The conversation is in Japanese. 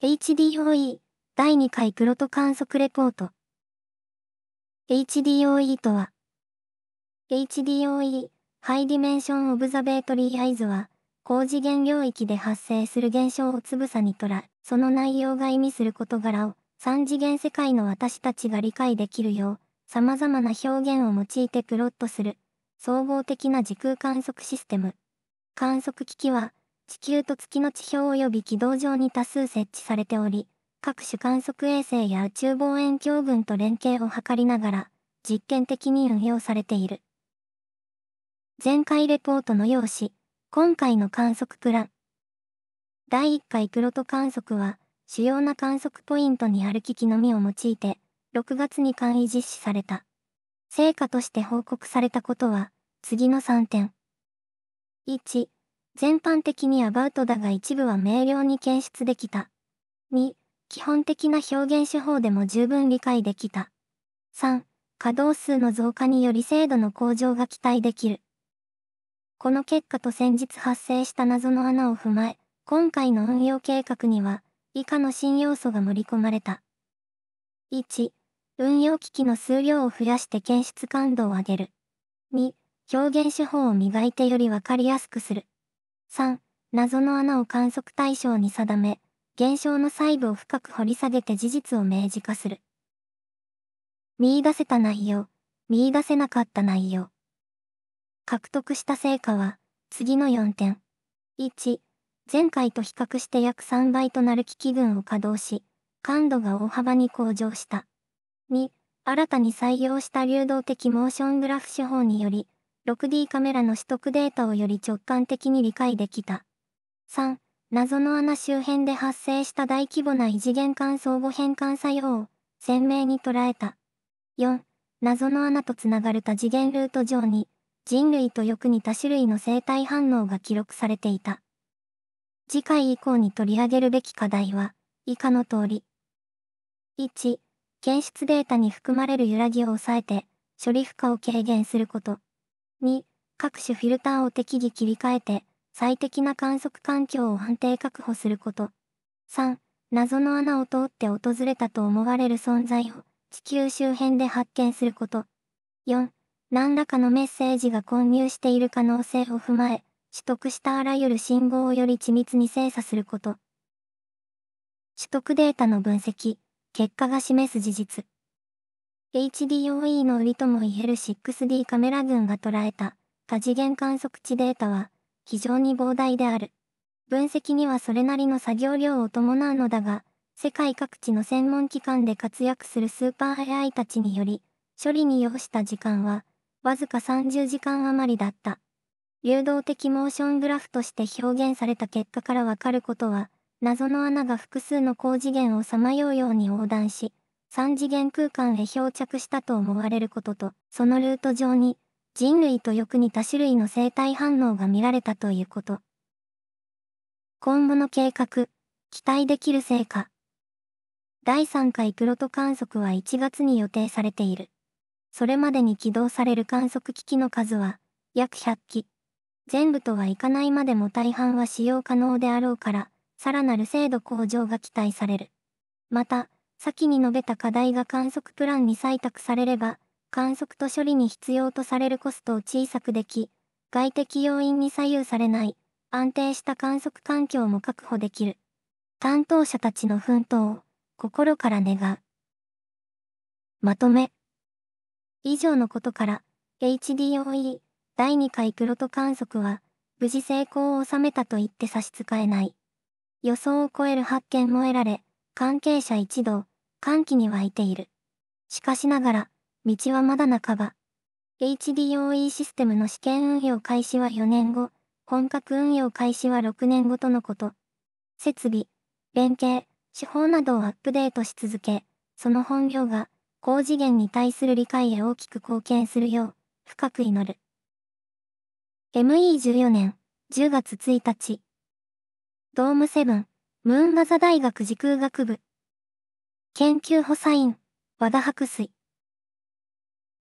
HDOE 第2回プロト観測レポート HDOE とは HDOE ハイディメンションオブザベートリーアイズは高次元領域で発生する現象をつぶさに捉えその内容が意味する事柄を3次元世界の私たちが理解できるよう様々な表現を用いてプロットする総合的な時空観測システム観測機器は地球と月の地表及び軌道上に多数設置されており、各種観測衛星や宇宙望遠鏡群と連携を図りながら、実験的に運用されている。前回レポートの用紙、今回の観測プラン。第1回プロト観測は、主要な観測ポイントにある機器のみを用いて、6月に簡易実施された。成果として報告されたことは、次の3点。1、全般的にアバウトだが一部は明瞭に検出できた。2、基本的な表現手法でも十分理解できた。3、稼働数の増加により精度の向上が期待できる。この結果と先日発生した謎の穴を踏まえ、今回の運用計画には、以下の新要素が盛り込まれた。1、運用機器の数量を増やして検出感度を上げる。2、表現手法を磨いてより分かりやすくする。3、謎の穴を観測対象に定め、現象の細部を深く掘り下げて事実を明示化する。見出せた内容、見出せなかった内容。獲得した成果は、次の4点。1、前回と比較して約3倍となる機器群を稼働し、感度が大幅に向上した。2、新たに採用した流動的モーショングラフ手法により、6D カメラの取得データをより直感的に理解できた。3、謎の穴周辺で発生した大規模な異次元間相互変換作用を鮮明に捉えた。4、謎の穴とつながる多次元ルート上に、人類とよく似た種類の生体反応が記録されていた。次回以降に取り上げるべき課題は、以下の通り。1、検出データに含まれる揺らぎを抑えて、処理負荷を軽減すること。2、各種フィルターを適宜切り替えて、最適な観測環境を安定確保すること。3、謎の穴を通って訪れたと思われる存在を地球周辺で発見すること。4、何らかのメッセージが混入している可能性を踏まえ、取得したあらゆる信号をより緻密に精査すること。取得データの分析、結果が示す事実。HDOE の売りともいえる 6D カメラ群が捉えた多次元観測値データは非常に膨大である。分析にはそれなりの作業量を伴うのだが、世界各地の専門機関で活躍するスーパー AI たちにより、処理に要した時間は、わずか30時間余りだった。流動的モーショングラフとして表現された結果からわかることは、謎の穴が複数の高次元をさまようように横断し、三次元空間へ漂着したと思われることと、そのルート上に、人類とよく似た種類の生体反応が見られたということ。今後の計画、期待できる成果。第3回プロト観測は1月に予定されている。それまでに起動される観測機器の数は、約100機。全部とはいかないまでも大半は使用可能であろうから、さらなる精度向上が期待される。また、先に述べた課題が観測プランに採択されれば、観測と処理に必要とされるコストを小さくでき、外的要因に左右されない、安定した観測環境も確保できる。担当者たちの奮闘を心から願う。まとめ。以上のことから、HDOE 第2回プロト観測は、無事成功を収めたと言って差し支えない。予想を超える発見も得られ、関係者一同、歓喜に湧いている。しかしながら、道はまだ半ば。HDOE システムの試験運用開始は4年後、本格運用開始は6年後とのこと。設備、連携、手法などをアップデートし続け、その本業が、高次元に対する理解へ大きく貢献するよう、深く祈る。ME14 年10月1日。ドーム7、ムーンガザ大学時空学部。研究補佐員、和田白水。